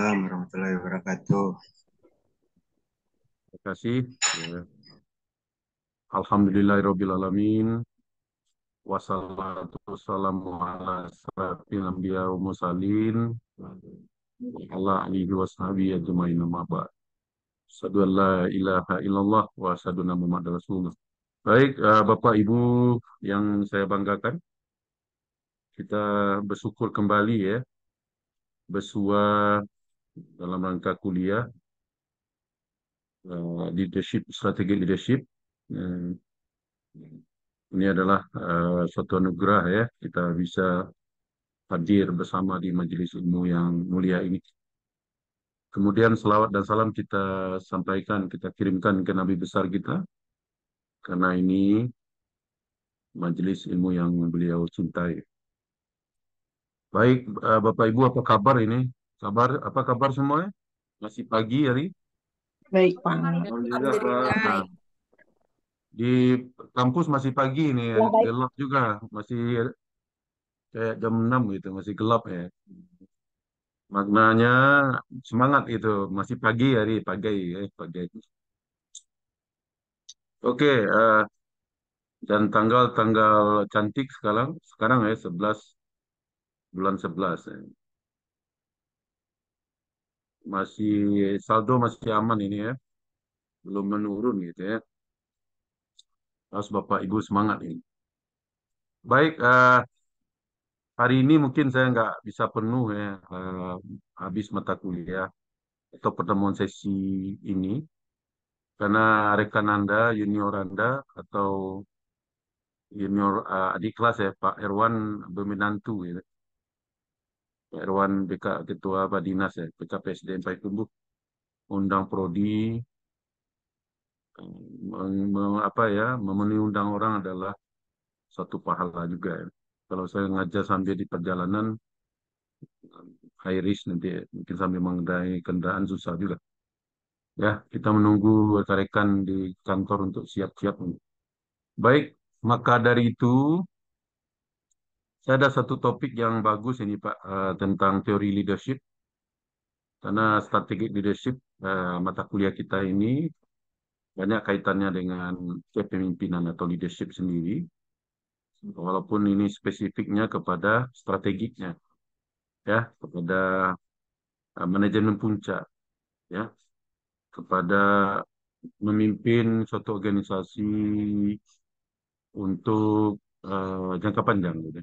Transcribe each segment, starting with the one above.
Assalamualaikum warahmatullahi wabarakatuh. Terima kasih. Ya. Alhamdulillahirrabbilalamin. Wassalatu wassalamu ala asrafil anbiya wa wabarakatuh. Allah alihi wa sahbihi ajma'in amma ba'd. la ilaha illallah wa Rasulullah. Baik, eh, Bapak Ibu yang saya banggakan. Kita bersyukur kembali ya. Bersua dalam rangka kuliah eh, leadership strategi leadership hmm. ini adalah eh, suatu anugerah ya kita bisa hadir bersama di majelis ilmu yang mulia ini. Kemudian selawat dan salam kita sampaikan, kita kirimkan ke Nabi besar kita, karena ini majelis ilmu yang beliau cintai. Baik, eh, Bapak Ibu, apa kabar ini? Kabar apa kabar semuanya? Masih pagi hari? Baik, Pak. Nah, di kampus masih pagi ini ya, ya gelap juga, masih kayak jam 6 gitu, masih gelap ya. Maknanya semangat itu, masih pagi hari, pagi ya, pagi. Oke, uh, dan tanggal-tanggal cantik sekarang, sekarang ya 11 bulan 11 ya masih saldo masih aman ini ya belum menurun gitu ya harus bapak ibu semangat ini baik uh, hari ini mungkin saya nggak bisa penuh ya uh, habis mata kuliah atau pertemuan sesi ini karena rekan anda junior anda atau junior uh, adik kelas ya Pak Erwan Beminantu gitu Pak Irwan BK Ketua Pak Dinas ya, Pak Tumbuh undang prodi eh, meng, meng, apa ya, memenuhi undang orang adalah satu pahala juga ya. Kalau saya ngajar sambil di perjalanan high risk nanti ya. mungkin sambil mengendarai kendaraan susah juga. Ya, kita menunggu rekan rekan di kantor untuk siap-siap. Baik, maka dari itu saya ada satu topik yang bagus ini Pak uh, tentang teori leadership. Karena strategi leadership uh, mata kuliah kita ini banyak kaitannya dengan kepemimpinan atau leadership sendiri. Walaupun ini spesifiknya kepada strategiknya. Ya, kepada uh, manajemen puncak. Ya. Kepada memimpin suatu organisasi untuk uh, jangka panjang gitu.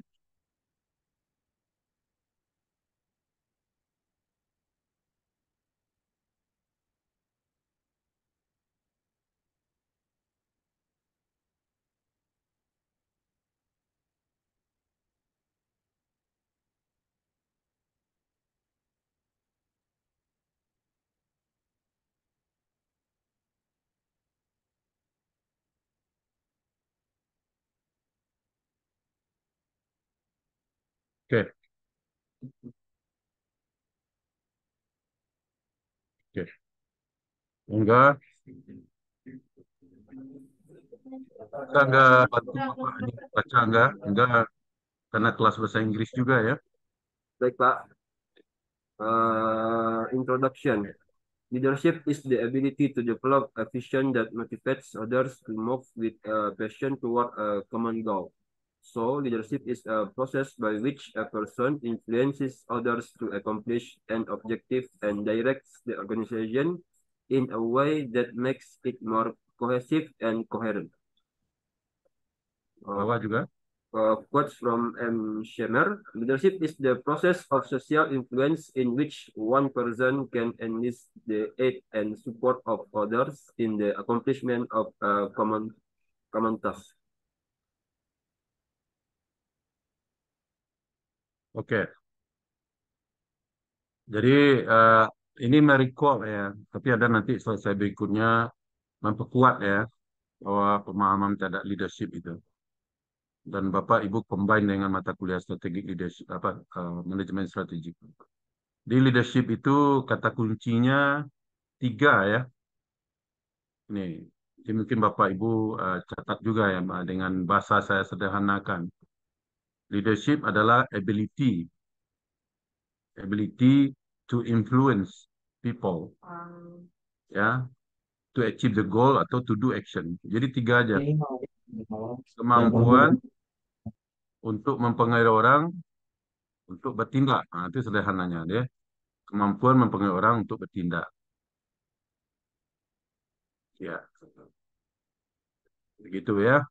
Oke, oke. Enggak. Kita enggak bantu Bapak ini baca enggak? Enggak. Karena kelas bahasa Inggris juga ya. Baik, Pak. Uh, introduction. Leadership is the ability to develop a vision that motivates others to move with a eh, passion toward a eh, common goal. So leadership is a process by which a person influences others to accomplish an objective and directs the organization in a way that makes it more cohesive and coherent. Uh, juga. Uh, quotes from M. Schemer, leadership is the process of social influence in which one person can enlist the aid and support of others in the accomplishment of a common, common task. Oke. Jadi uh, ini merecall ya, tapi ada nanti selesai berikutnya memperkuat ya bahwa pemahaman terhadap leadership itu. Dan Bapak Ibu combine dengan mata kuliah strategik leadership apa uh, eh, manajemen strategik. Di leadership itu kata kuncinya tiga ya. Ini, ini mungkin Bapak Ibu uh, catat juga ya dengan bahasa saya sederhanakan Leadership adalah ability, ability to influence people, ya, to achieve the goal atau to do action. Jadi tiga aja. Kemampuan untuk mempengaruhi orang untuk bertindak. Nah, itu sederhananya deh, ya. Kemampuan mempengaruhi orang untuk bertindak. Ya. Begitu ya.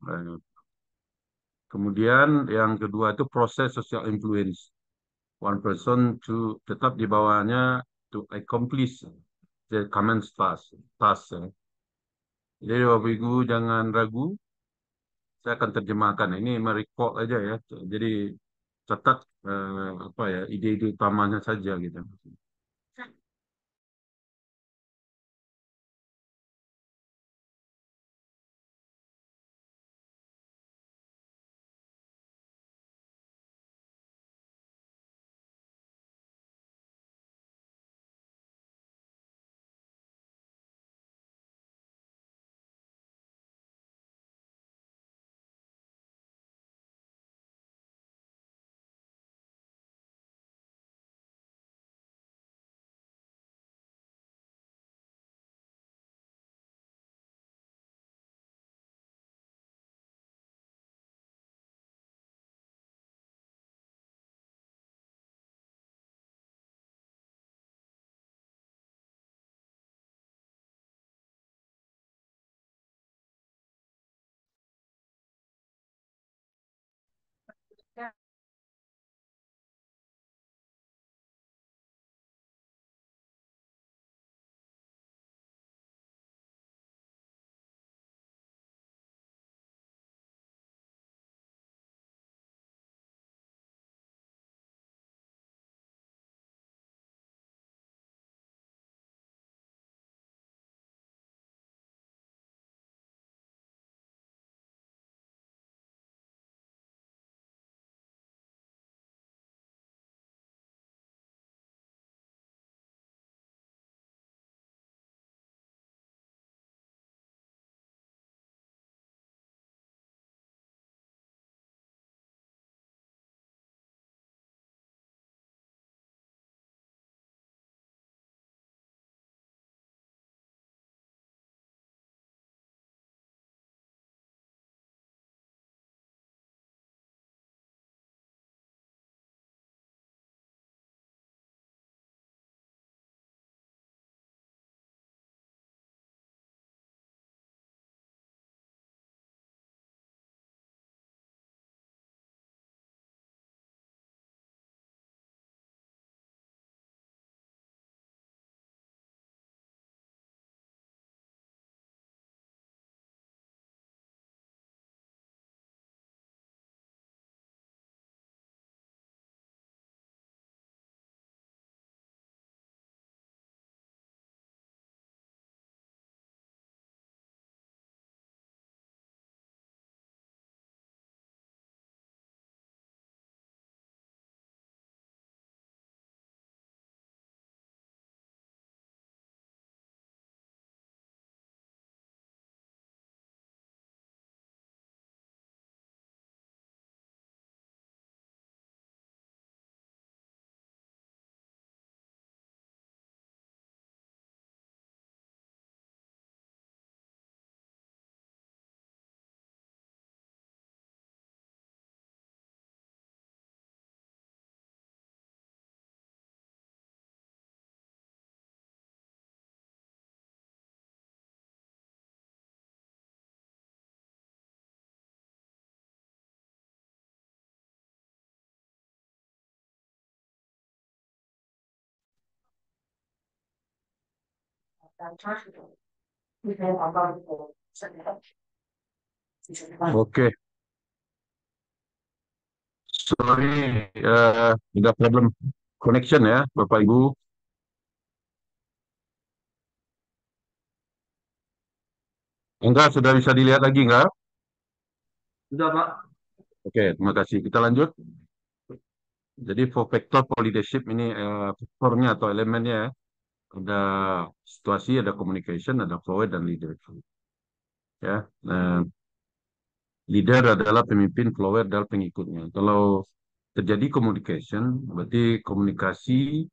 Kemudian yang kedua itu proses social influence. One person to tetap di bawahnya to accomplish the common task. task ya. Jadi Bapak Ibu jangan ragu, saya akan terjemahkan. Ini merecord aja ya. Jadi catat eh, apa ya ide-ide utamanya saja gitu. Oke. Okay. Sorry, uh, problem connection ya, Bapak Ibu. Enggak, sudah bisa dilihat lagi enggak? Sudah, Pak. Oke, okay, terima kasih. Kita lanjut. Jadi, for vector for leadership ini uh, eh, faktornya atau elemennya ya ada situasi, ada communication, ada forward dan leader. Ya, nah, leader adalah pemimpin, follower adalah pengikutnya. Kalau terjadi communication, berarti komunikasi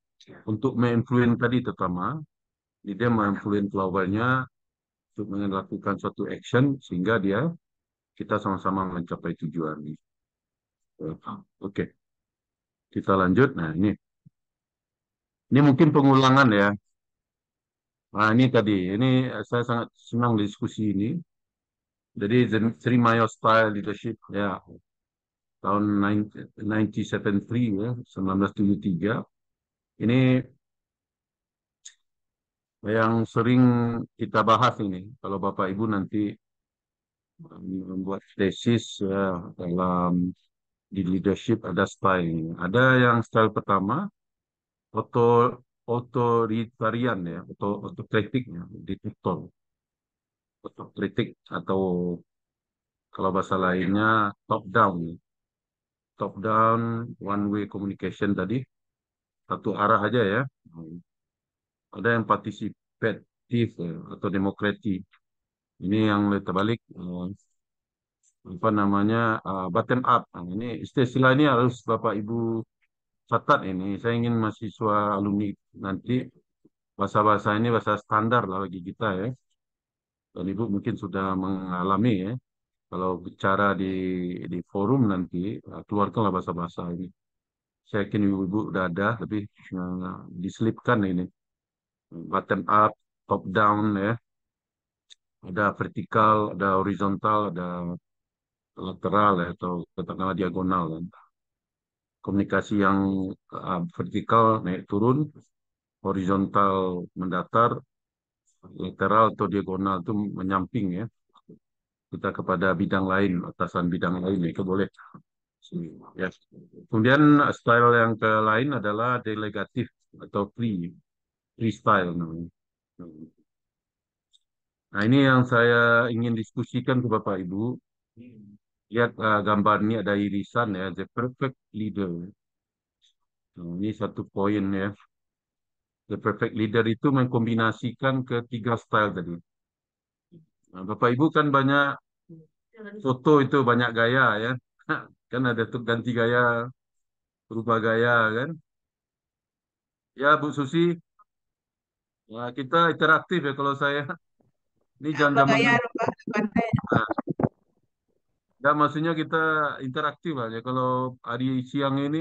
untuk menginfluen tadi terutama, leader menginfluen followernya untuk melakukan suatu action sehingga dia kita sama-sama mencapai tujuan. ini. Eh, oke, kita lanjut. Nah ini, ini mungkin pengulangan ya Nah, ini tadi, ini saya sangat senang diskusi ini. Jadi, The Mayo Style Leadership, ya, tahun 1973, ya, 1973. Ini yang sering kita bahas ini. Kalau Bapak Ibu nanti membuat tesis ya, dalam di leadership ada style. Ada yang style pertama, auto otoritarian ya, atau otokritiknya ditutup. Otokritik atau kalau bahasa lainnya top down. Top down one way communication tadi satu arah aja ya. Ada yang partisipatif ya, atau demokrati Ini yang lebih terbalik eh, apa namanya uh, bottom up. Nah, ini istilah ini harus Bapak Ibu catat ini. Saya ingin mahasiswa alumni nanti bahasa-bahasa ini bahasa standar lah bagi kita ya. Dan Ibu mungkin sudah mengalami ya. Kalau bicara di di forum nanti eh, keluarkanlah bahasa-bahasa ini. Saya yakin Ibu-ibu sudah ada tapi uh, diselipkan ini. button up, top down ya. Ada vertikal, ada horizontal, ada lateral ya, atau katakanlah diagonal. Ya komunikasi yang uh, vertikal naik turun, horizontal mendatar, lateral atau diagonal itu menyamping ya. Kita kepada bidang lain, atasan bidang lain itu boleh. Ya. Kemudian style yang ke lain adalah delegatif atau free, freestyle namanya. Nah ini yang saya ingin diskusikan ke Bapak Ibu lihat uh, gambar ini ada irisan ya the perfect leader nah, ini satu poin ya the perfect leader itu mengkombinasikan ketiga style tadi nah, bapak ibu kan banyak foto itu banyak gaya ya kan ada tuh ganti gaya berubah gaya kan ya Bu Susi Nah, kita interaktif ya kalau saya. Ini jangan Enggak, maksudnya kita interaktif aja. Kalau hari siang ini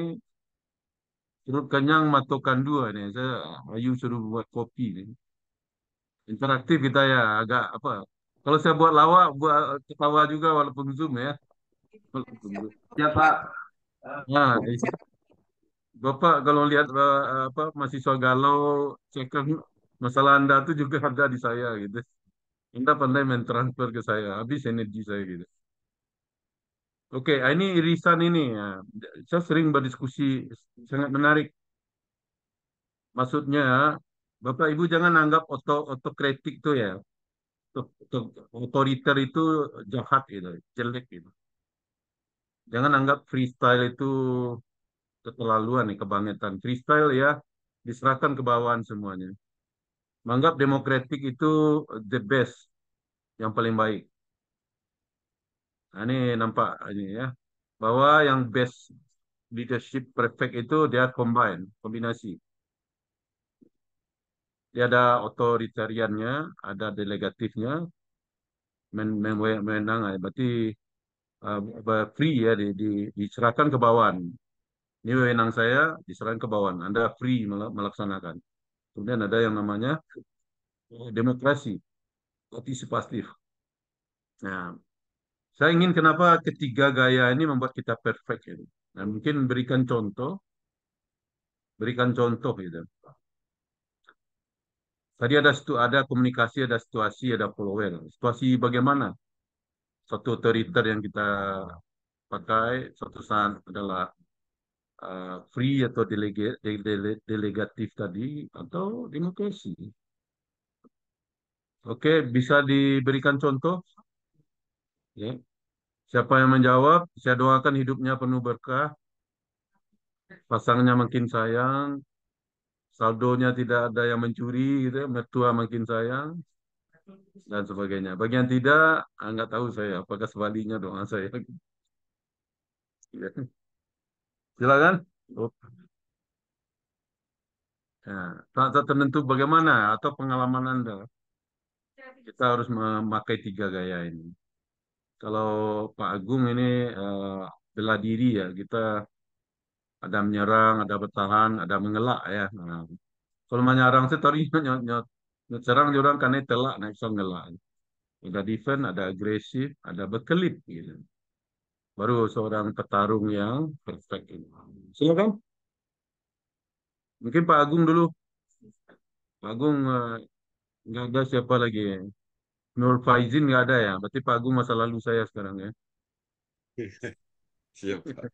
perut kenyang matokan dua nih. Saya Ayu suruh buat kopi nih. Interaktif kita ya agak apa? Kalau saya buat lawak, buat ketawa juga walaupun zoom ya. siapa Ya Pak. Nah, Bapak kalau lihat eh, apa mahasiswa galau cekan masalah Anda itu juga harga di saya gitu. Anda pandai mentransfer ke saya, habis energi saya gitu. Oke, ah, ini irisan ini ya. Saya sering berdiskusi sangat menarik. Maksudnya, Bapak Ibu jangan anggap otot otokritik itu ya. Otoriter itu jahat gitu, jelek gitu. Jangan anggap freestyle itu keterlaluan nih kebangetan. Freestyle ya diserahkan ke bawahan semuanya. Menganggap demokratik itu the best, yang paling baik. Nah, ini nampak ini ya bahwa yang best leadership perfect itu dia combine kombinasi. Dia ada otoritariannya, ada delegatifnya, men, menang eh, berarti uh, free ya di, di, diserahkan ke bawahan. Ini wewenang saya diserahkan ke bawahan. Anda free melaksanakan. Kemudian ada yang namanya eh, demokrasi partisipatif. Nah, saya ingin kenapa ketiga gaya ini membuat kita perfect ini. Nah, mungkin berikan contoh, berikan contoh gitu. Tadi ada situ ada komunikasi, ada situasi, ada follower. Situasi bagaimana? Satu otoriter yang kita pakai, satu saat adalah uh, free atau dele, delegatif tadi, atau demokrasi. Oke, bisa diberikan contoh Okay. Ya. Siapa yang menjawab, saya doakan hidupnya penuh berkah, pasangnya makin sayang, saldonya tidak ada yang mencuri, gitu, ya. mertua makin sayang, dan sebagainya. Bagi yang tidak, ah, nggak tahu saya, apakah sebaliknya doa saya. Silakan. Tak oh. Ya, tertentu bagaimana atau pengalaman Anda? Kita harus memakai tiga gaya ini. Kalau Pak Agung ini eh, bela diri ya, kita ada menyerang, ada bertahan, ada mengelak ya. Nah, kalau menyerang sih tadi nyot nyot serang jurang karena telak naik so ngelak. Ada defend, ada agresif, ada berkelip gitu. Baru seorang petarung yang perfect ini. Silakan. Mungkin Pak Agung dulu. Pak Agung eh, nggak ada siapa lagi. Nur Faizin nggak ada ya? Berarti Pak Agung masa lalu saya sekarang ya? Siap Pak.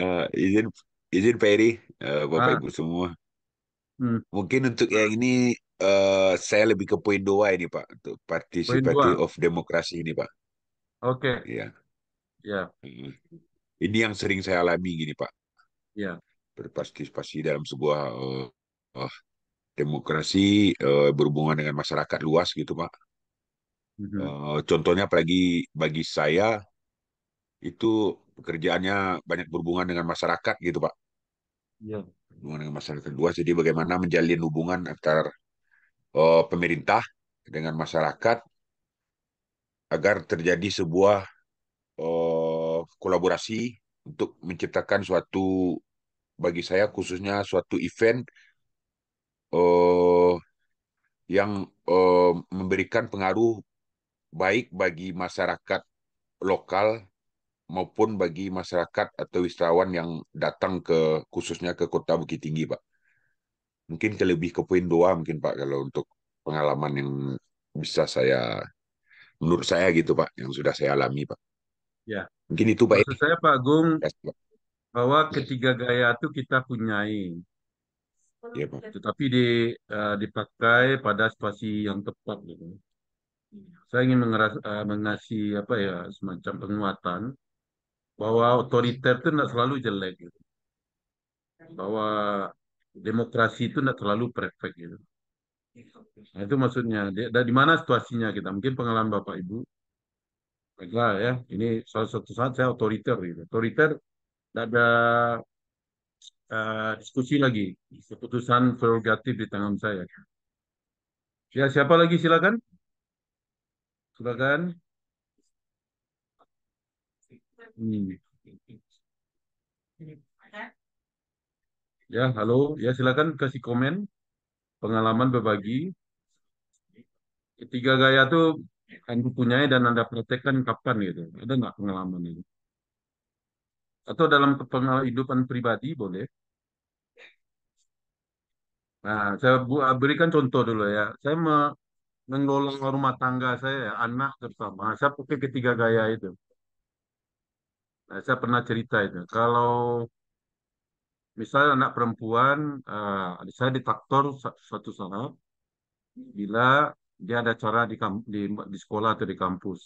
uh, izin izin Pak Eri, uh, Bapak ah. Ibu semua. Hmm. Mungkin untuk yang ini uh, saya lebih ke poin dua ini Pak untuk participatory of demokrasi ini Pak. Oke. Okay. Ya. Ya. Hmm. Ini yang sering saya alami gini Pak. Ya. Yeah. Berpartisipasi dalam sebuah uh, uh, demokrasi uh, berhubungan dengan masyarakat luas gitu pak. Mm-hmm. Uh, contohnya apalagi bagi saya itu pekerjaannya banyak berhubungan dengan masyarakat gitu pak. Yeah. Berhubungan dengan masyarakat luas jadi bagaimana menjalin hubungan antar uh, pemerintah dengan masyarakat agar terjadi sebuah uh, kolaborasi untuk menciptakan suatu bagi saya khususnya suatu event uh, yang uh, memberikan pengaruh baik bagi masyarakat lokal maupun bagi masyarakat atau wisatawan yang datang ke khususnya ke kota Bukit Tinggi, Pak. Mungkin ke lebih ke poin dua mungkin Pak kalau untuk pengalaman yang bisa saya menurut saya gitu Pak yang sudah saya alami Pak. Ya. Mungkin itu Pak. Maksud saya Pak Agung yes, Pak. bahwa ketiga gaya itu kita punyai. Ya. Pak. Iya, tetapi di, uh, dipakai pada spasi yang tepat gitu. Saya ingin mengeras, uh, mengasih apa ya semacam penguatan bahwa otoriter itu tidak selalu jelek gitu. Bahwa demokrasi itu tidak selalu perfect gitu. Nah, itu maksudnya. Di, di mana situasinya kita? Mungkin pengalaman Bapak Ibu. Baiklah ya, ini suatu saat saya otoriter gitu. Otoriter tidak ada Eh, diskusi lagi. Keputusan prerogatif di tangan saya. Ya, siapa lagi silakan? Silakan. Hmm. Ya, halo. Ya, silakan kasih komen pengalaman berbagi. Ketiga gaya itu Anda punyai dan Anda praktekkan kapan gitu. Ada nggak pengalaman itu? Atau dalam pengalaman pribadi boleh. Nah, saya ah, berikan contoh dulu ya. Saya me- mengelola rumah tangga saya, ya, anak terutama. Saya pakai ketiga gaya itu. Nah, saya pernah cerita itu. Kalau misalnya anak perempuan, uh, saya ditaktor satu suatu saat bila dia ada acara di, di, di sekolah atau di kampus.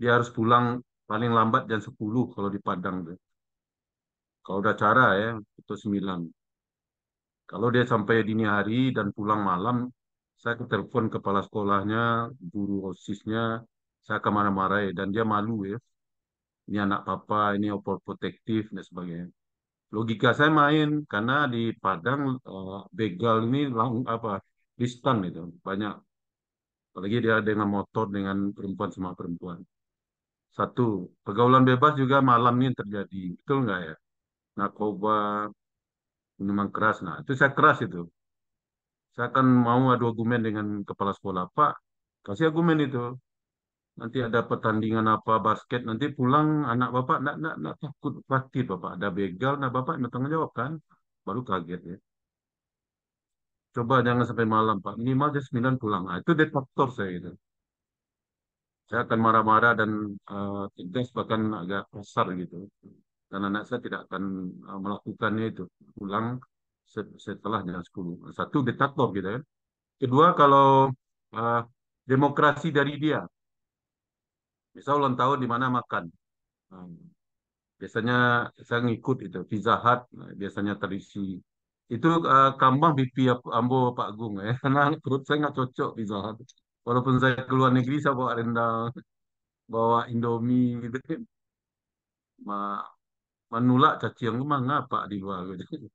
Dia harus pulang paling lambat jam 10 kalau di Padang. Kalau ada acara ya, itu 9. Kalau dia sampai dini hari dan pulang malam, saya telepon kepala sekolahnya, guru OSISnya, saya kemana-mana ya, dan dia malu ya. Ini anak papa, ini opor protektif, dan sebagainya. Logika saya main karena di Padang uh, begal ini langsung apa distan itu banyak. Apalagi dia dengan motor dengan perempuan sama perempuan. Satu, pergaulan bebas juga malam ini terjadi. Betul nggak ya? Narkoba, minuman keras. Nah, itu saya keras itu. Saya akan mau adu argumen dengan kepala sekolah, Pak, kasih argumen itu. Nanti ada pertandingan apa basket, nanti pulang anak bapak, nak, nak, nak takut pasti bapak. Ada begal, nak bapak yang bertanggung jawab kan? Baru kaget ya. Coba jangan sampai malam, Pak. Minimal jam 9 pulang. Nah, itu detektor saya itu. Saya akan marah-marah dan uh, tegas bahkan agak kasar gitu dan anak saya tidak akan eh, melakukannya itu pulang setelah jam 10. Satu detaktor gitu ya. Kedua kalau uh, demokrasi dari dia. Misal ulang tahun di mana makan. Hmm. biasanya saya ngikut itu Pizza Hut nah, biasanya terisi itu uh, kambang BP Ambo Pak Agung ya karena perut saya nggak cocok Pizza Hut walaupun saya keluar negeri saya bawa rendang bawa Indomie gitu kan. Ma menolak cacian emang ngapa di luar gitu.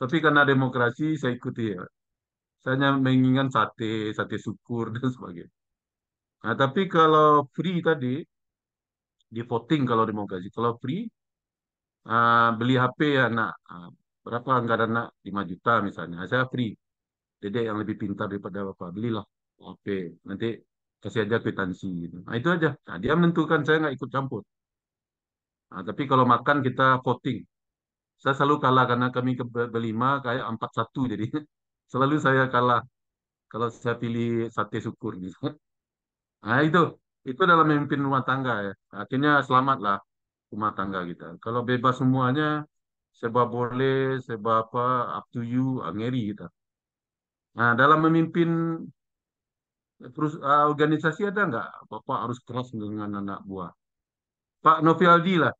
Tapi karena demokrasi saya ikuti ya. Saya hanya menginginkan sate, sate syukur dan sebagainya. Nah, tapi kalau free tadi di voting kalau demokrasi, kalau free uh, beli HP ya nak uh, berapa anggaran nak 5 juta misalnya, nah, saya free. Dedek yang lebih pintar daripada bapak belilah HP. Nanti kasih aja kwitansi gitu. Nah, itu aja. Nah, dia menentukan saya nggak ikut campur. Nah, tapi kalau makan kita voting. Saya selalu kalah karena kami ke berlima kayak empat satu jadi selalu saya kalah kalau saya pilih sate syukur gitu. Nah itu itu dalam memimpin rumah tangga ya. Akhirnya selamatlah rumah tangga kita. Kalau bebas semuanya sebab boleh, sebab apa up to you, angeri ah, kita. Nah, dalam memimpin terus ah, organisasi ada nggak bapak harus keras dengan anak buah Pak Novialdi lah.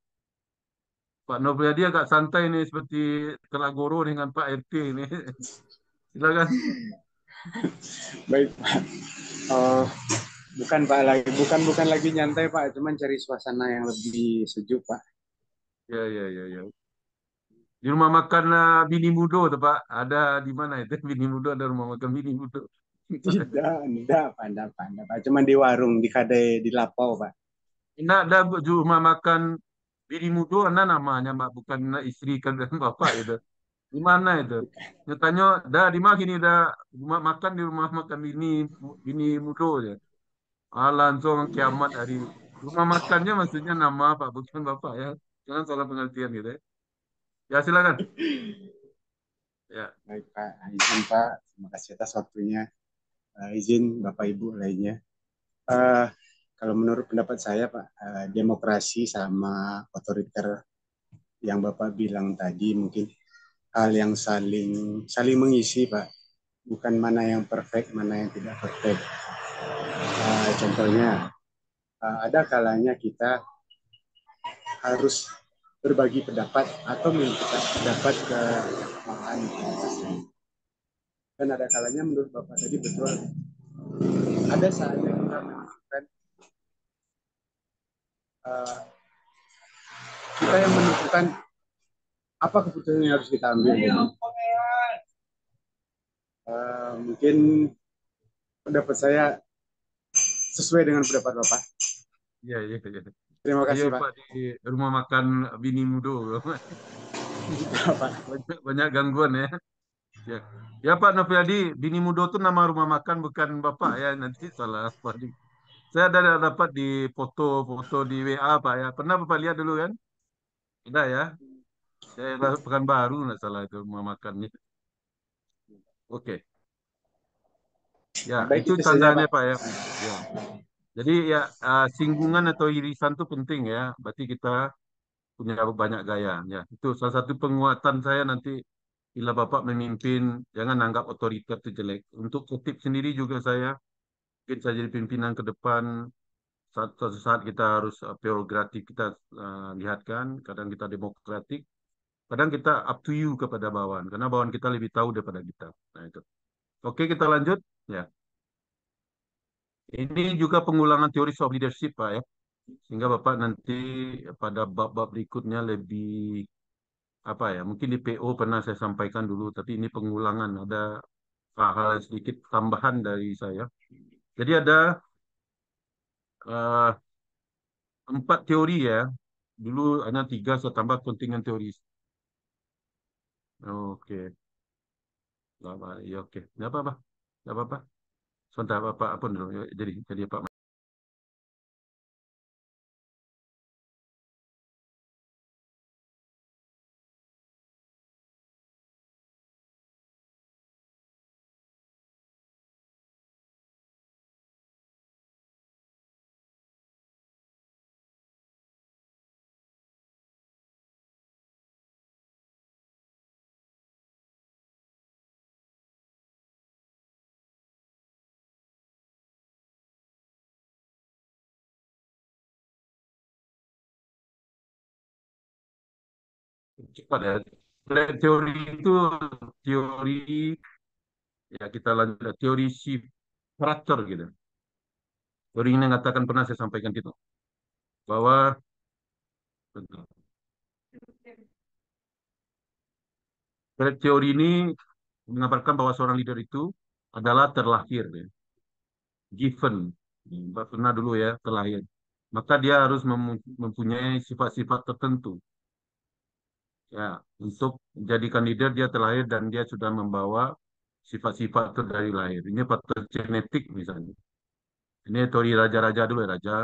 Pak Novialdi agak santai nih seperti goro dengan Pak RT ini. Silakan. Baik Pak. Uh, bukan Pak lagi, bukan bukan lagi nyantai Pak, cuman cari suasana yang lebih sejuk Pak. Ya ya ya ya. Di rumah makan uh, Bini Mudo tuh Pak, ada di mana itu Bini Mudo ada rumah makan Bini Mudo. tidak, tidak, panda, panda, Pak. Cuman di warung di Kadai di Lapau, Pak. Naklah cuma makan dirimu doang nah namanya mak bukan nak istri kan dan bapak itu. Di mana itu? Dia tanya, dah di mana gini dah rumah makan di rumah makan bini bini mudo je. Ah langsung kiamat hari rumah makannya maksudnya nama apa? bukan bapak ya. Jangan salah pengertian gitu ya. Ya silakan. Ya. Baik Pak, izin Pak, terima kasih atas waktunya. Uh, izin Bapak Ibu lainnya. Uh, kalau menurut pendapat saya Pak, eh, demokrasi sama otoriter yang Bapak bilang tadi mungkin hal yang saling saling mengisi Pak. Bukan mana yang perfect, mana yang tidak perfect. Eh, contohnya eh, ada kalanya kita harus berbagi pendapat atau minta pendapat ke makan dan ada kalanya menurut Bapak tadi betul ada saatnya kita melakukan Eh, kita yang menentukan apa keputusan yang harus kita ambil. Ya. Uh, mungkin pendapat saya sesuai dengan pendapat Bapak. Iya, iya, iya. Terima kasih, ya, Pak. Pak. Di rumah makan Bini Mudo. banyak, banyak gangguan ya. Ya, ya Pak Noviadi, Bini Mudo itu nama rumah makan bukan Bapak ya. Nanti salah Pak. Saya ada dapat di foto-foto di WA Pak ya. Pernah Bapak lihat dulu kan? Sudah ya. Saya pekan baru nggak salah itu memakannya. Oke. Okay. Ya, Baik, itu tandanya Pak ya. ya. Jadi ya uh, singgungan atau irisan itu penting ya. Berarti kita punya banyak gaya. Ya, itu salah satu penguatan saya nanti bila Bapak memimpin, jangan anggap otoriter itu jelek. Untuk kutip sendiri juga saya mungkin saya jadi pimpinan ke depan saat suatu saat kita harus prerogatif eh, kita uh, lihatkan kadang kita demokratik kadang kita up to you kepada bawahan karena bawahan kita lebih tahu daripada kita nah itu oke kita lanjut ya ini juga pengulangan teori soft leadership pak ya sehingga bapak nanti pada bab-bab berikutnya lebih apa ya mungkin di PO pernah saya sampaikan dulu tapi ini pengulangan ada hal-hal sedikit tambahan dari saya jadi ada uh, empat teori ya. Dulu ada tiga, saya tambah kontingen teori. Oke. Okay. Ya, oke. Okay. Tidak apa-apa. Tidak apa-apa. Sebentar, apa-apa pun dulu. Jadi, jadi apa cepat ya. Teori itu teori ya kita lanjut teori shift karakter gitu. Teori ini mengatakan pernah saya sampaikan gitu bahwa Black Teori ini mengabarkan bahwa seorang leader itu adalah terlahir ya. given pernah dulu ya terlahir maka dia harus mempunyai sifat-sifat tertentu ya untuk jadi kandidat dia terlahir dan dia sudah membawa sifat-sifat itu dari lahir. Ini faktor genetik misalnya. Ini teori raja-raja dulu ya, raja.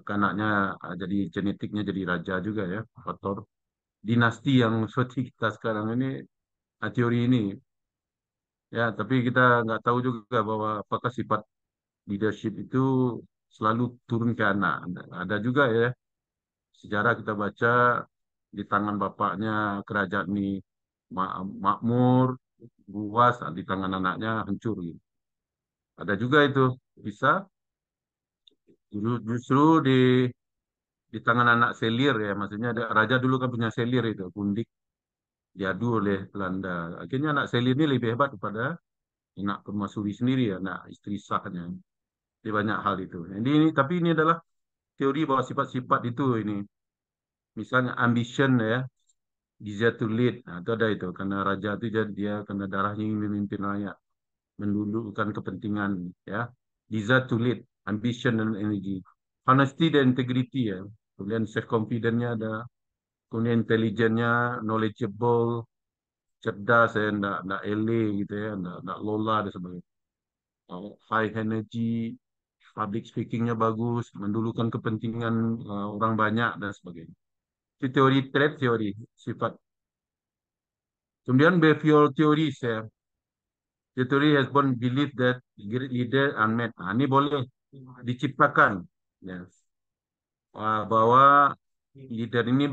Anaknya ah, jadi genetiknya jadi raja juga ya. Faktor dinasti yang seperti kita sekarang ini, ah, teori ini. Ya, tapi kita nggak tahu juga bahwa apakah sifat leadership itu selalu turun ke anak. Ada juga ya, sejarah kita baca di tangan bapaknya kerajaan ini makmur, luas, ah, di tangan anaknya hancur. Gitu. Ada juga itu bisa justru di di tangan anak selir ya maksudnya ada, raja dulu kan punya selir itu kundik diadu oleh Belanda akhirnya anak selir ini lebih hebat daripada anak permaisuri sendiri ya anak istri sahnya di banyak hal itu ini, ini tapi ini adalah teori bahwa sifat-sifat itu ini misalnya ambition ya dia to lead nah, itu ada itu karena raja itu dia karena darahnya ingin memimpin rakyat mendulukan kepentingan ya dia to lead ambition dan energi honesty dan integrity ya kemudian self confidence-nya ada kemudian intelligence-nya knowledgeable cerdas ya enggak enggak ele gitu ya enggak enggak lola dan sebagainya high energy public speaking-nya bagus mendulukan kepentingan uh, orang banyak dan sebagainya si teori trade teori sifat. Kemudian behavior teori saya The theory has been believed that great leader unmet. Nah, ini boleh diciptakan Yes. bahwa leader ini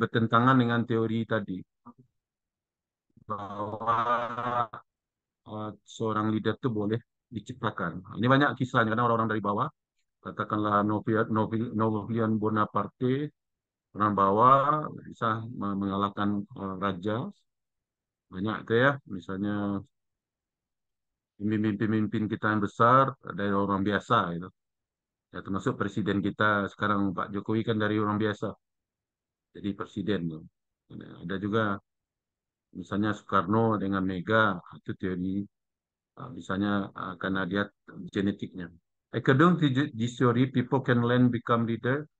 bertentangan dengan teori tadi. Bahwa seorang leader itu boleh diciptakan. Ini banyak kisahnya karena orang-orang dari bawah katakanlah Novian Bonaparte bawa bisa mengalahkan eh, raja banyak itu ya misalnya pemimpin-pemimpin kita yang besar dari orang biasa gitu ya termasuk presiden kita sekarang Pak Jokowi kan dari orang biasa jadi presiden tuh ada juga misalnya Soekarno dengan Mega itu teori eh, misalnya eh, karena dia genetiknya I don't this theory people can learn become leader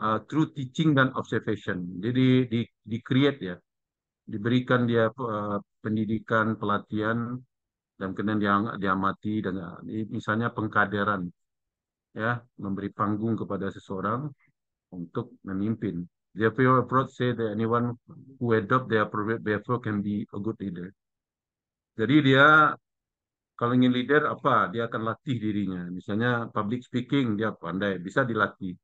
uh, through teaching dan observation. Jadi di, di create ya, diberikan dia uh, pendidikan, pelatihan, dan kemudian dia, diamati dan misalnya pengkaderan, ya memberi panggung kepada seseorang untuk memimpin. Therefore, approach say that anyone who adopt their appropriate behavior can be a good leader. Jadi dia kalau ingin leader apa dia akan latih dirinya misalnya public speaking dia pandai bisa dilatih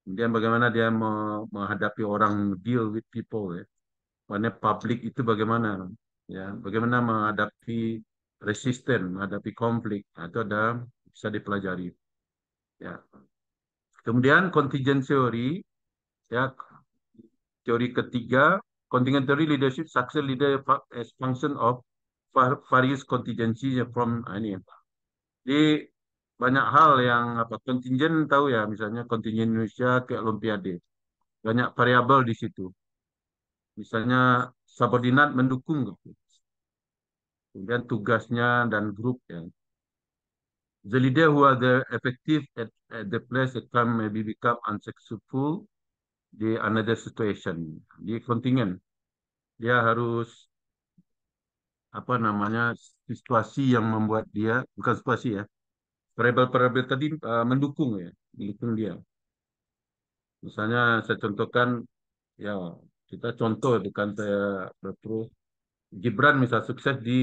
Kemudian bagaimana dia menghadapi orang deal with people ya. Makanya publik itu bagaimana ya, bagaimana menghadapi resisten, menghadapi konflik. Nah, itu ada bisa dipelajari. Ya. Kemudian contingency theory ya teori ketiga contingent theory leadership success leader as function of various contingencies from nah, ini di banyak hal yang apa kontingen tahu ya misalnya kontingen Indonesia ke Olimpiade banyak variabel di situ misalnya subordinat mendukung kemudian tugasnya dan grupnya the leader who are the effective at, at the place that can maybe become unsuccessful di another situation di kontingen dia harus apa namanya situasi yang membuat dia bukan situasi ya variabel-variabel tadi uh, mendukung ya, mendukung dia. Misalnya saya contohkan ya kita contoh bukan saya berpro Gibran misal sukses di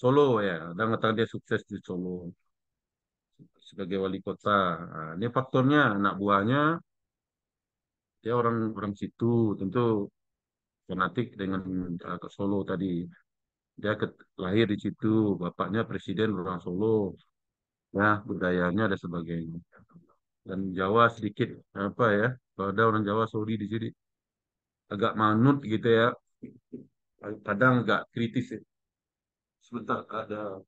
Solo ya, dan mengatakan dia sukses di Solo sebagai wali kota. Nah, ini faktornya anak buahnya dia orang orang situ tentu fanatik dengan uh, ke Solo tadi dia ke, lahir di situ, bapaknya presiden orang Solo ya budayanya dan sebagainya dan Jawa sedikit apa ya kalau orang Jawa Saudi di sini agak manut gitu ya kadang agak kritis ya. sebentar ada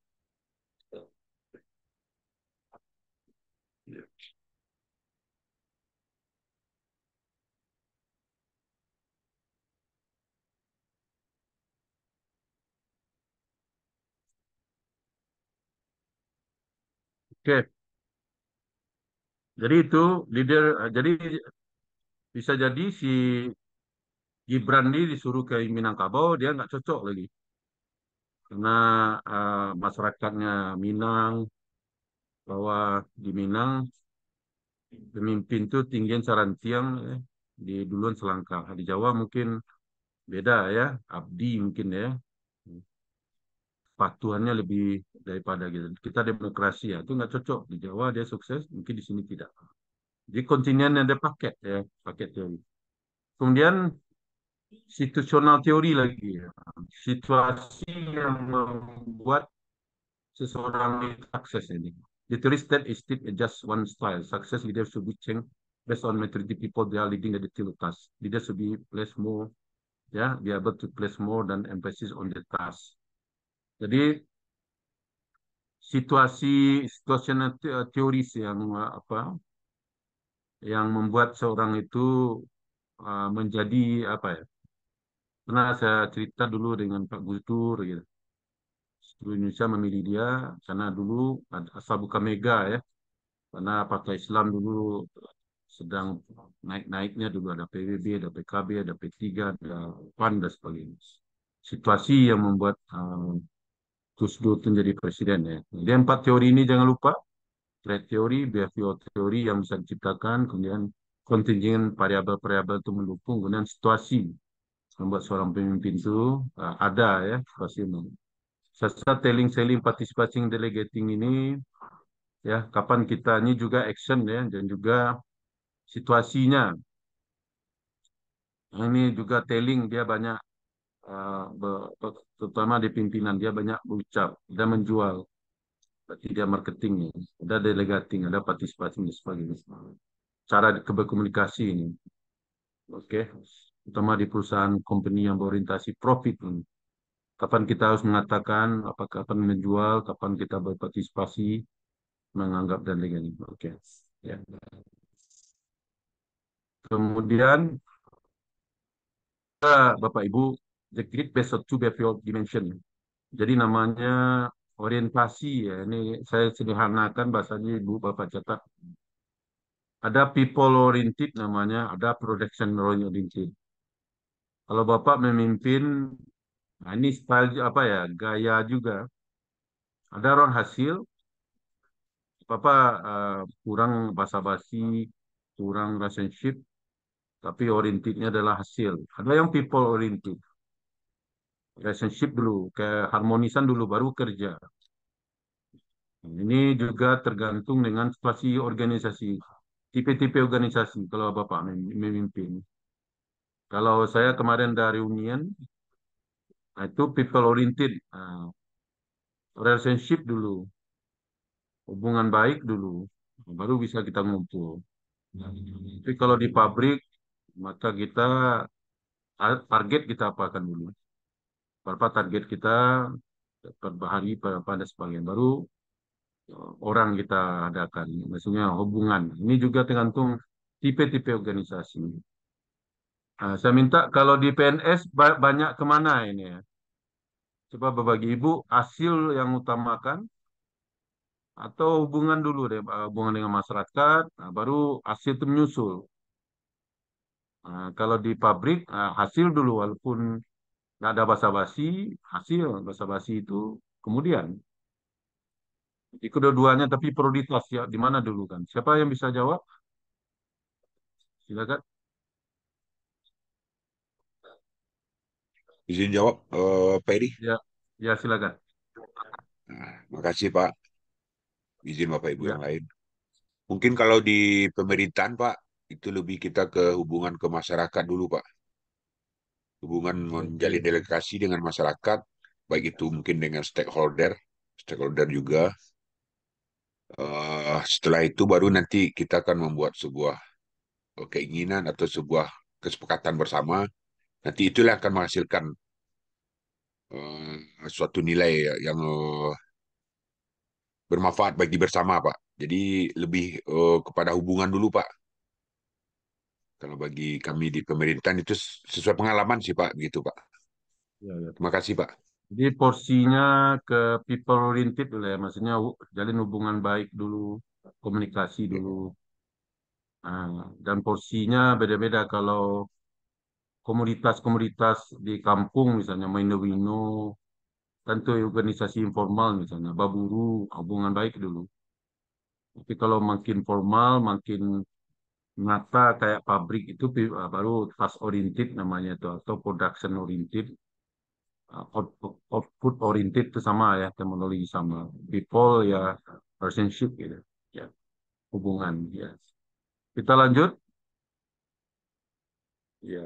Oke. Jadi itu leader eh, jadi bisa jadi si Gibran ini disuruh ke Minangkabau dia nggak cocok lagi. Karena uh, masyarakatnya Minang bahwa di Minang pemimpin itu tinggian Sarantiang ya, di duluan Selangkah. Di Jawa mungkin beda ya, Abdi mungkin ya patuhannya lebih daripada gitu. Kita demokrasi ya, itu nggak cocok. Di Jawa dia sukses, mungkin di sini tidak. Jadi kontinen ada paket ya, paket teori. Kemudian situasional teori lagi. Ya. Situasi yang membuat seseorang sukses ini. The theory that is still just one style. Success leaders should be changed based on majority people they are leading at the till task. Leaders should be placed more, yeah, be able to place more than emphasis on the task. Jadi situasi situasional teoris yang apa yang membuat seorang itu e, menjadi apa ya pernah saya cerita dulu dengan Pak Gustur gitu. Seluruh Indonesia memilih dia karena dulu asal buka mega ya. Karena Partai Islam dulu sedang naik-naiknya dulu ada PBB, ada PKB, ada P3, ada PAN dan sebagainya. Situasi yang membuat uh, Gus Dur menjadi presiden ya. Jadi empat teori ini jangan lupa trade teori, behavior teori yang bisa diciptakan, kemudian kontingen variabel-variabel itu mendukung, kemudian situasi membuat seorang pemimpin itu uh, ada ya situasi ini. Serta telling, selling, participating, delegating ini ya kapan kita ini juga action ya dan juga situasinya. Nah, ini juga telling dia banyak Eh, terutama di pimpinan dia banyak berucap dan menjual berarti dia marketing ya, ada delegating ada partisipasi dan sebagainya cara berkomunikasi ini oke okay. terutama di perusahaan company yang berorientasi profit ini kapan kita harus mengatakan apakah kapan menjual kapan kita berpartisipasi menganggap dan lain-lain oke okay. ya yeah. kemudian eh, Bapak Ibu the grid based on two behavioral dimension. Jadi namanya orientasi ya. Ini saya sederhanakan bahasanya Ibu Bapak catat. Ada people oriented namanya, ada production oriented. Kalau Bapak memimpin, nah ini style apa ya, gaya juga. Ada orang hasil, Bapak uh, kurang basa-basi, kurang relationship, tapi orientednya adalah hasil. Ada yang people oriented relationship dulu, ke harmonisan dulu, baru kerja. Ini juga tergantung dengan situasi organisasi, tipe-tipe organisasi kalau Bapak memimpin. Kalau saya kemarin dari Union, nah itu people oriented, nah, relationship dulu, hubungan baik dulu, baru bisa kita ngumpul. Tapi kalau di pabrik, maka kita target kita apa apakan dulu berapa target kita per hari pada sebagian baru ya, orang kita adakan maksudnya hubungan ini juga tergantung tipe-tipe organisasi nah, saya minta kalau di PNS banyak kemana ini ya coba berbagi ibu hasil yang utamakan atau hubungan dulu deh hubungan dengan masyarakat nah, baru hasil itu menyusul nah, kalau di pabrik ah, hasil dulu walaupun nggak ada basa-basi, hasil basa-basi itu kemudian. Jadi kedua-duanya tapi prioritas ya, di mana dulu kan? Siapa yang bisa jawab? Silakan. Izin jawab, uh, eh, Peri. Ya, ya silakan. Nah, makasih Pak. Izin Bapak Ibu ya. yang lain. Mungkin kalau di pemerintahan Pak, itu lebih kita ke hubungan ke masyarakat dulu Pak hubungan hmm, menjalin delegasi dengan masyarakat, baik itu mungkin dengan stakeholder, stakeholder juga. Uh, setelah itu baru nanti kita akan membuat sebuah eh, keinginan atau sebuah kesepakatan bersama. Nanti itulah akan menghasilkan uh, suatu nilai ya, yang uh, bermanfaat bagi bersama, Pak. Jadi lebih uh, kepada hubungan dulu, Pak kalau bagi kami di pemerintahan itu sesuai pengalaman sih Pak, begitu Pak. Ya, ya. Terima kasih Pak. Jadi porsinya ke people oriented dulu ya, maksudnya jalin hubungan baik dulu, komunikasi iya. dulu. Nah, dan porsinya beda-beda kalau komoditas-komoditas di kampung misalnya main wino tentu kan organisasi informal misalnya, Baburu, hubungan baik dulu. Tapi kalau makin formal, makin nyata kayak pabrik itu eh, baru fast oriented namanya itu atau production oriented eh, output, oriented itu sama ya terminologi sama people ya relationship gitu ya hubungan ya kita lanjut ya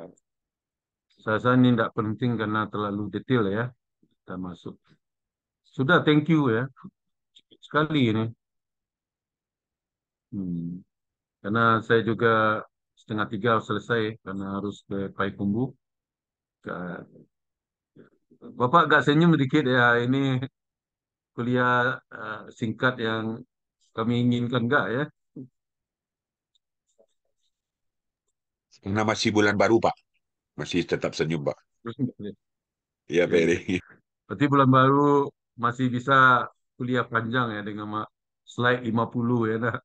saya rasa ini tidak penting karena terlalu detail ya kita masuk sudah thank you ya sekali ini hmm. Karena saya juga setengah tiga selesai karena harus ke Kumbu. Bapak agak senyum sedikit ya ini kuliah eh, singkat yang kami inginkan enggak ya? Karena masih bulan baru Pak, masih tetap senyum Pak. Iya Pak Eri. Berarti bulan baru masih bisa kuliah panjang ya dengan slide 50 ya nak.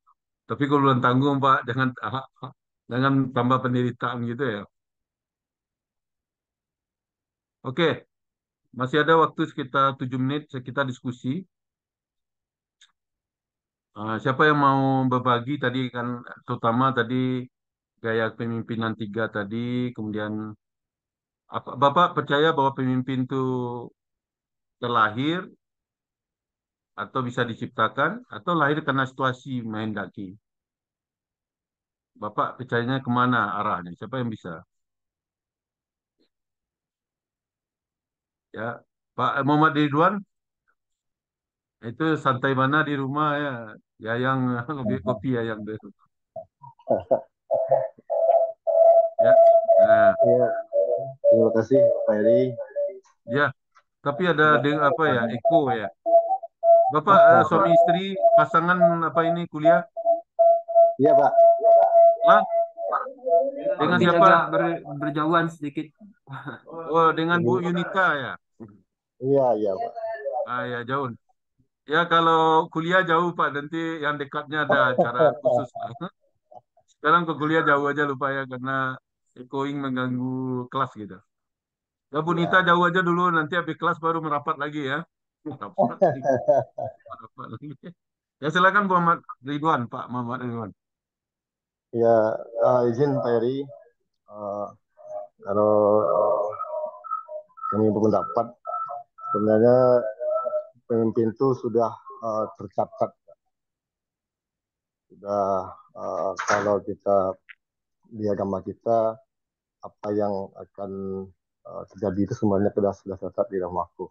Tapi kalau bulan tanggung Pak, jangan jangan tambah penderitaan gitu ya. Oke, masih ada waktu sekitar tujuh menit kita diskusi. Ah, siapa yang mau berbagi tadi kan terutama tadi gaya pemimpinan tiga tadi kemudian apa Bapak percaya bahwa pemimpin itu terlahir atau bisa diciptakan atau lahir karena situasi main menghendaki. Bapak percayanya kemana arahnya? Siapa yang bisa? Ya, Pak Muhammad Ridwan, itu santai mana di rumah ya? Ya yang lebih kopi ya yang nah. besok. Ya. Terima kasih Pak Eri. Ya, tapi ada iya. deng apa ya? Eko ya. Bapak uh, suami istri pasangan apa ini kuliah? Iya Pak. Hah? Dengan Ambil siapa? Ber, berjauhan sedikit. Oh, dengan Bu Yunita ya? Iya, iya, Pak. Ah, ya, jauh. Ya, kalau kuliah jauh, Pak. Nanti yang dekatnya ada acara khusus. Pak. Sekarang ke kuliah jauh aja lupa ya, karena echoing mengganggu kelas gitu. Ya, Bu Nita ya. jauh aja dulu, nanti habis kelas baru merapat lagi ya. Merapat lagi. Merapat lagi. Ya, silakan Bu Ahmad Ridwan, Pak Muhammad Ridwan. Ya, uh, izin Pak Eri, uh, eh, kalau uh, kami berpendapat, sebenarnya pemimpin itu sudah uh, tercatat. Sudah uh, kalau kita di agama kita, apa yang akan uh, terjadi itu semuanya sudah sudah tercatat di dalam waktu.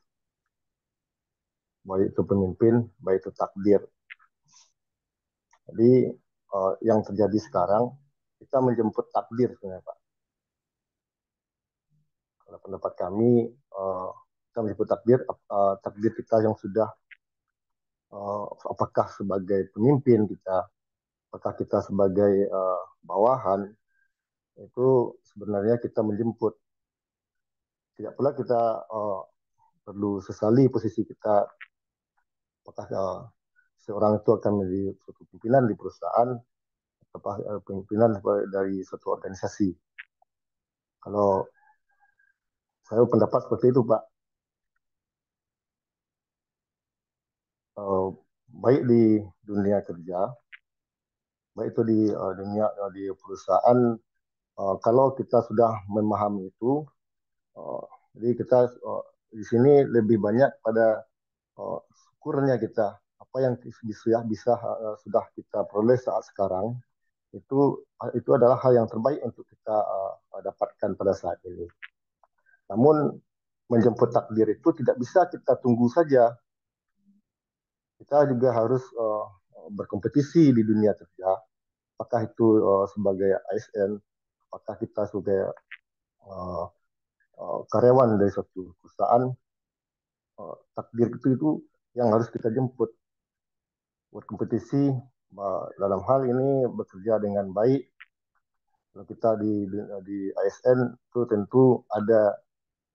Baik itu pemimpin, baik itu takdir. Jadi Eh, yang terjadi sekarang kita menjemput takdir sebenarnya Pak. Kalau pendapat kami uh, kita menjemput takdir uh, takdir kita yang sudah uh, apakah sebagai pemimpin kita apakah kita sebagai uh, bawahan itu sebenarnya kita menjemput tidak pula kita uh, perlu sesali posisi kita apakah uh, seorang itu akan menjadi suatu pimpinan di perusahaan atau eh, pimpinan dari suatu organisasi. Kalau saya pendapat seperti itu, Pak. Eh, baik di dunia kerja, baik itu di eh, dunia di perusahaan, kalau kita sudah memahami itu, jadi kita di sini lebih banyak pada syukurnya kita apa yang bisa bisa uh, sudah kita peroleh saat sekarang itu eh, itu adalah hal yang terbaik untuk kita uh, dapatkan pada saat ini. Namun menjemput takdir itu tidak bisa kita tunggu saja. Kita juga harus uh, berkompetisi di dunia kerja. Apakah itu uh, sebagai ASN, apakah kita sebagai uh, uh, karyawan dari suatu perusahaan, uh, takdir itu itu yang harus kita jemput berkompetisi dalam hal ini bekerja dengan baik. Kalau kita di, di, ASN itu tentu ada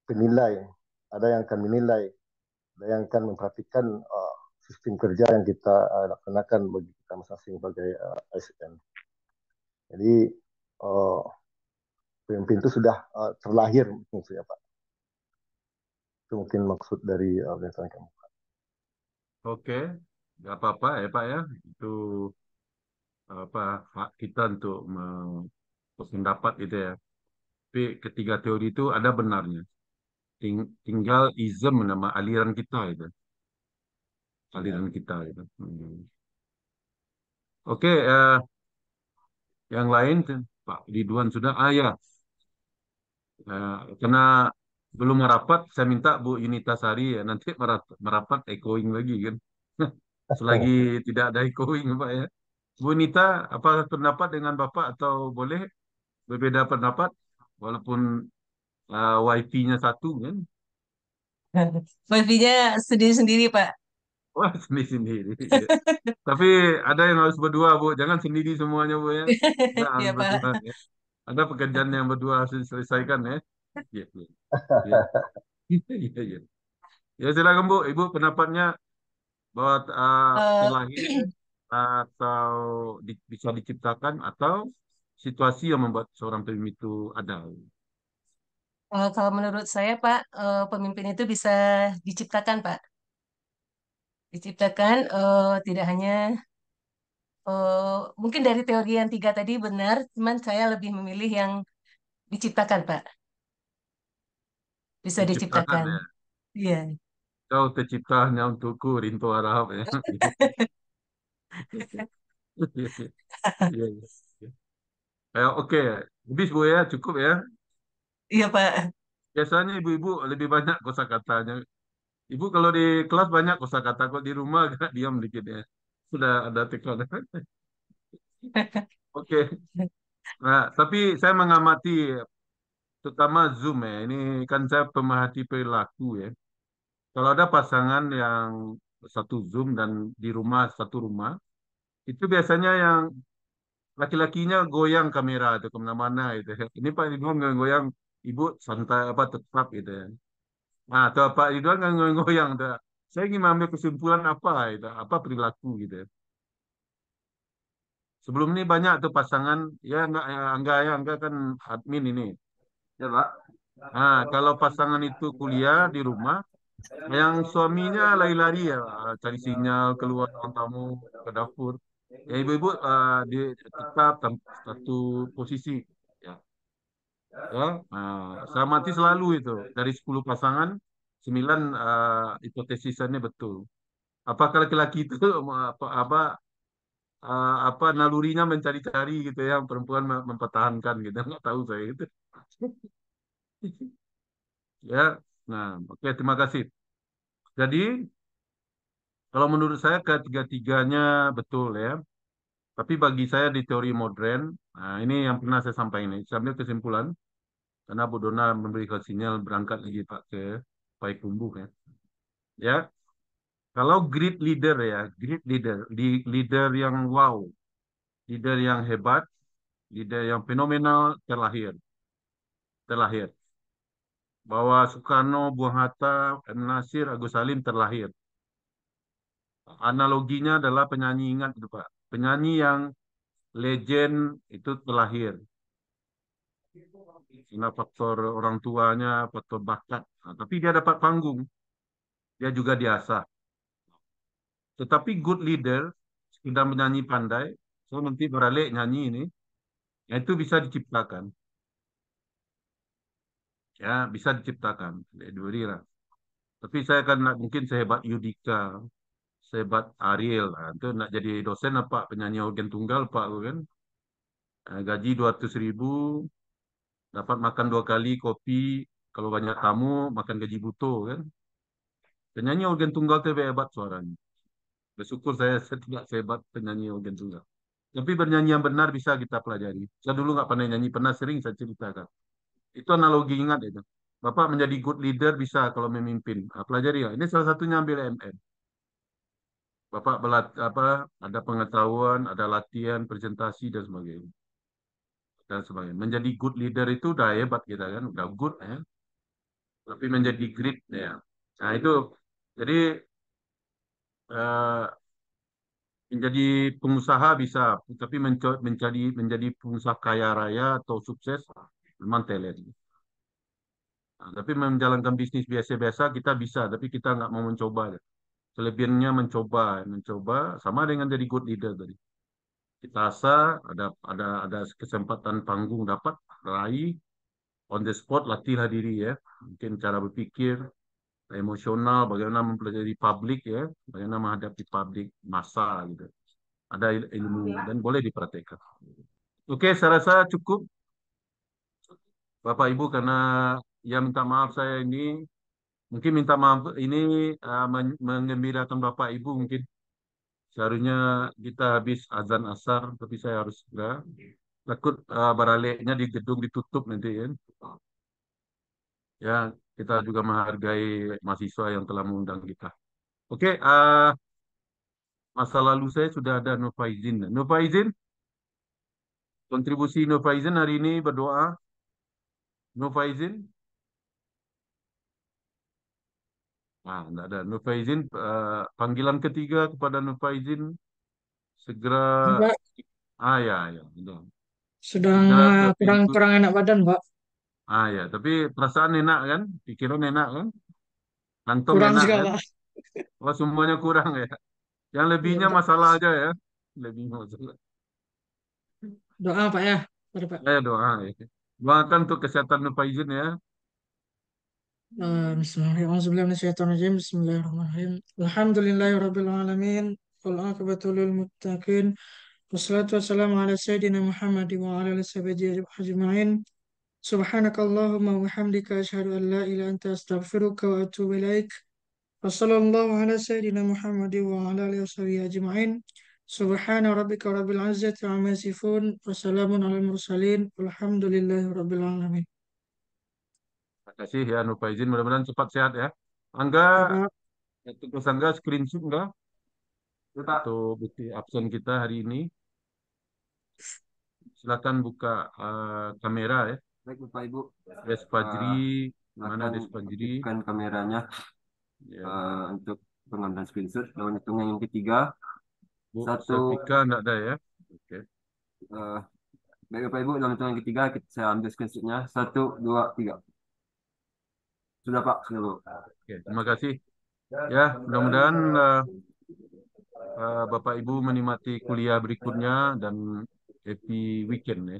penilai, ada yang akan menilai, ada yang akan memperhatikan uh, sistem kerja yang kita uh, bagi kita masing-masing sebagai uh, ASN. Jadi uh, pemimpin itu sudah uh, terlahir maksudnya Pak. Itu mungkin maksud dari uh, pernyataan kamu. Oke, nggak apa-apa ya Pak ya itu apa hak kita untuk mendapat itu ya tapi ketiga teori itu ada benarnya Ting tinggal izm nama aliran kita itu ya. aliran kita itu hmm. oke uh, yang lain Pak Ridwan sudah ah ya uh, karena belum merapat saya minta Bu Yunita Sari ya nanti merapat, merapat echoing lagi kan selagi tidak ada echoing Pak ya. Bu Nita, apa pendapat dengan Bapak atau boleh berbeda pendapat walaupun uh, eh, wifi nya satu kan? wifi nya sendiri-sendiri Pak. Wah sendiri-sendiri. Iya. Tapi ada yang harus berdua Bu, jangan sendiri semuanya Bu ya. Nah, ya, berdua, Pak. ya. Ada pekerjaan yang berdua harus diselesaikan ya. Iya, iya. Iya, ya. Ya silakan Bu, Ibu pendapatnya buat uh, uh, lahir atau di, bisa diciptakan atau situasi yang membuat seorang pemimpin itu ada? Uh, eh, kalau menurut saya, Pak, uh, pemimpin itu bisa diciptakan, Pak. Diciptakan uh, tidak hanya uh, mungkin dari teori yang tiga tadi benar, cuman saya lebih memilih yang diciptakan, Pak. Bisa diciptakan. diciptakan. Ya. Iya. Kau tercipta hanya untukku, Rinto Arab Ya. ya, Ya, Oke, habis Bu ya, cukup ya. Iya, Pak. Biasanya ibu-ibu lebih banyak kosa katanya Ibu kalau di kelas banyak kosa kata kok di rumah agak diam dikit ya. Sudah ada teknologi. Oke. Nah, tapi saya mengamati terutama Zoom ya. Ini kan saya pemahati perilaku ya. Kalau ada pasangan yang satu Zoom dan di rumah satu rumah, itu biasanya yang laki-lakinya goyang kamera atau kemana-mana itu. Ini Pak Ridwan nggak goyang, ibu santai apa tetap itu ya. Nah, atau Pak Ridwan nggak goyang, itu. saya ingin mengambil kesimpulan apa itu, apa perilaku gitu. Ya. Sebelum ini banyak tuh pasangan, ya enggak, ya, angga ya angga kan admin ini. Ya Pak. Nah, kalau pasangan itu kuliah di rumah, yang suaminya lari-lari ya, cari sinyal keluar orang tamu ke dapur. Ya ibu-ibu uh, eh, dia tetap satu posisi. Ya, ya uh, saya mati selalu itu dari 10 pasangan 9 uh, eh, hipotesisannya betul. Apakah laki-laki itu apa, apa uh, apa nalurinya mencari-cari gitu ya, perempuan mempertahankan gitu. nggak tahu saya itu. ya, Nah, oke terima kasih. Jadi kalau menurut saya ketiga-tiganya betul ya. Tapi bagi saya di teori modern, nah ini yang pernah saya sampaikan ini, sambil kesimpulan, karena Bu Dona memberikan sinyal berangkat lagi Pak ke Payakumbuh ya. Ya, kalau great leader ya, great leader, leader yang wow, leader yang hebat, leader yang fenomenal terlahir, terlahir bahwa Soekarno, Bung Hatta, M. Nasir, Agus Salim terlahir. Analoginya adalah penyanyi ingat Pak. Penyanyi yang legend itu terlahir. Karena faktor orang tuanya, faktor bakat. Nah, tapi dia dapat panggung. Dia juga diasah. Tetapi good leader, sudah menyanyi pandai, so nanti beralih nyanyi ini, itu bisa diciptakan ya bisa diciptakan diberi lah tapi saya kan nak mungkin sehebat Yudika sehebat Ariel nah, itu nak jadi dosen apa penyanyi organ tunggal pak kan gaji dua ratus ribu dapat makan dua kali kopi kalau banyak tamu makan gaji butuh kan penyanyi organ tunggal itu hebat suaranya bersyukur saya, saya tidak sehebat penyanyi organ tunggal tapi bernyanyi yang benar bisa kita pelajari. Saya dulu nggak pernah nyanyi, pernah sering saya ceritakan. Itu analogi ingat itu. Bapak menjadi good leader bisa kalau memimpin. Ah, pelajari ya. Ini salah satunya ambil MM. Bapak belat apa ada pengetahuan, ada latihan, presentasi dan sebagainya. Dan sebagainya. Menjadi good leader itu udah hebat kita kan, udah good ya. Tapi menjadi great ya. Nah, itu jadi uh, menjadi pengusaha bisa, tapi menjadi menjadi pengusaha kaya raya atau sukses Memang talent. Nah, tapi menjalankan bisnis biasa-biasa kita bisa, tapi kita nggak mau mencoba. Selebihnya mencoba, mencoba sama dengan jadi good leader tadi. Kita asa ada ada ada kesempatan panggung dapat raih on the spot latihlah diri ya. Mungkin cara berpikir emosional, bagaimana mempelajari publik ya, bagaimana menghadapi publik masa gitu. Ada ilmu iya. dan boleh dipraktekkan Oke, okay, saya rasa cukup Bapak Ibu karena yang minta maaf saya ini mungkin minta maaf ini uh, mengembirakan Bapak Ibu mungkin seharusnya kita habis azan asar tapi saya harus segera takut uh, eh, baraleknya di gedung ditutup nanti ya. Ya, kita juga menghargai mahasiswa yang telah mengundang kita. Oke, okay, uh, eh, masa lalu saya sudah ada Nova izin Nova izin kontribusi Nova izin hari ini berdoa Nufaizin? ah tidak ada. Nufaizin, uh, eh, panggilan ketiga kepada Nufaizin segera. Mbak. Ah ya, ya, sudah. Sedang kurang itu. kurang enak badan, Pak. Ah ya, tapi perasaan enak kan? Pikiran enak kan? Antum kurang enak juga, kan? Pak. Wah, oh, semuanya kurang ya. Yang lebihnya ya, masalah aja ya. Lebih masalah. Doa, Pak ya. Mari, doa ya. Doakan untuk kesehatan Pak Izin ya. Bismillahirrahmanirrahim. Bismillahirrahmanirrahim. Alhamdulillahirabbil alamin. Wal muttaqin. Wassalatu wassalamu ala sayyidina Muhammad wa ala alihi washabihi ajma'in. Subhanakallahumma wa hamdika an la anta astaghfiruka wa atubu ilaik. ala sayyidina Muhammad wa ala ajma'in. Subhana rabbika rabbil izzati amma yasifun wa salamun alal mursalin walhamdulillahi rabbil alamin. Terima kasih ya Nupa izin mudah-mudahan cepat sehat ya. Angga ya. tugas Angga screenshot enggak? Itu bukti absen kita hari ini. Silakan buka uh, kamera ya. Baik Bapak Ibu. Des Fajri, uh, eh, mana Des Fajri? Bukan kameranya. Ya. Uh, untuk pengambilan screenshot, lawan hitungan yang ketiga. Bu Satu. Satika enggak ada ya. Oke. Okay. Uh, eh, baik Bapak Ibu, dalam hitungan ketiga kita, saya ambil screenshot-nya. Satu, dua, tiga. Sudah Pak, sudah Bu. Oke, terima kasih. Ya, mudah-mudahan uh, uh, Bapak Ibu menikmati kuliah berikutnya dan happy weekend ya.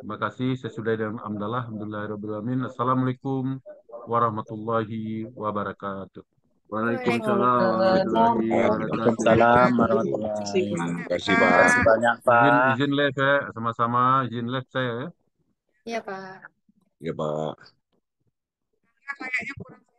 Terima kasih. Saya sudah dalam amdalah. Alhamdulillahirrahmanirrahim. Assalamualaikum warahmatullahi wabarakatuh. Waalaikumsalam. Waalaikumsalam warahmatullahi Terima kasih Terima kasih banyak Pak. Izin, live ya, sama-sama. Izin live saya ya. Iya Pak. Iya Pak. Ya, Pak. Kayaknya kurang